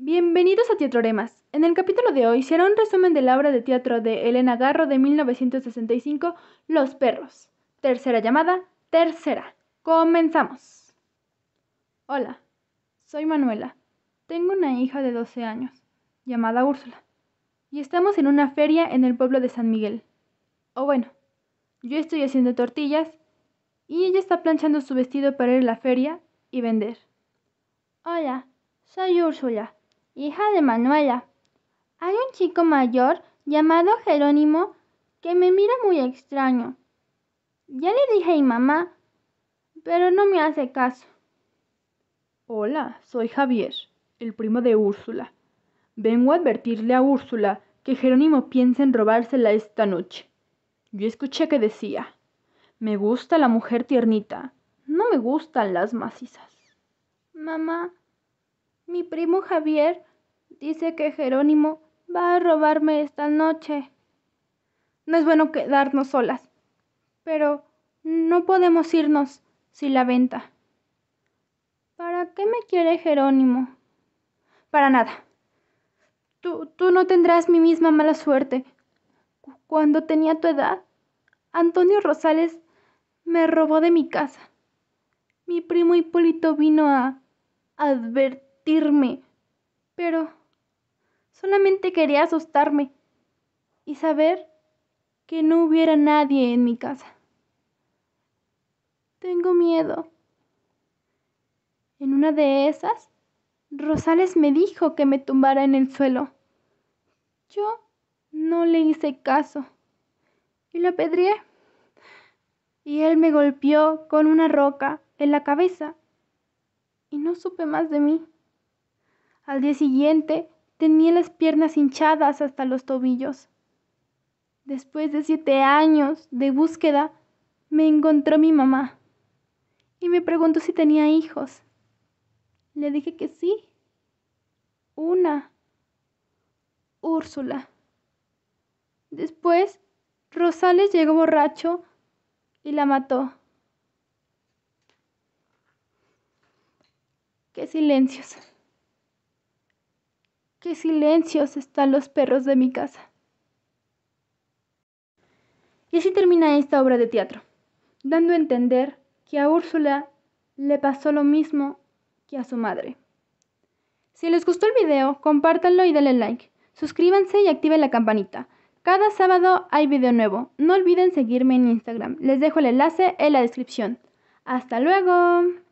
Bienvenidos a Remas. En el capítulo de hoy será un resumen de la obra de teatro de Elena Garro de 1965, Los perros. Tercera llamada, tercera. Comenzamos. Hola, soy Manuela. Tengo una hija de 12 años, llamada Úrsula. Y estamos en una feria en el pueblo de San Miguel. O bueno, yo estoy haciendo tortillas y ella está planchando su vestido para ir a la feria y vender. Hola, soy Úrsula hija de Manuela. Hay un chico mayor llamado Jerónimo que me mira muy extraño. Ya le dije a mamá, pero no me hace caso. Hola, soy Javier, el primo de Úrsula. Vengo a advertirle a Úrsula que Jerónimo piensa en robársela esta noche. Yo escuché que decía, me gusta la mujer tiernita, no me gustan las macizas. Mamá, mi primo Javier dice que Jerónimo va a robarme esta noche. No es bueno quedarnos solas, pero no podemos irnos sin la venta. ¿Para qué me quiere Jerónimo? Para nada. Tú, tú no tendrás mi misma mala suerte. Cuando tenía tu edad, Antonio Rosales me robó de mi casa. Mi primo Hipólito vino a advertirme, pero Solamente quería asustarme y saber que no hubiera nadie en mi casa. Tengo miedo. En una de esas, Rosales me dijo que me tumbara en el suelo. Yo no le hice caso y lo apedreé. Y él me golpeó con una roca en la cabeza y no supe más de mí. Al día siguiente Tenía las piernas hinchadas hasta los tobillos. Después de siete años de búsqueda, me encontró mi mamá y me preguntó si tenía hijos. Le dije que sí. Una. Úrsula. Después, Rosales llegó borracho y la mató. Qué silencios qué silencios están los perros de mi casa. Y así termina esta obra de teatro, dando a entender que a Úrsula le pasó lo mismo que a su madre. Si les gustó el video, compártanlo y denle like. Suscríbanse y activen la campanita. Cada sábado hay video nuevo. No olviden seguirme en Instagram. Les dejo el enlace en la descripción. Hasta luego.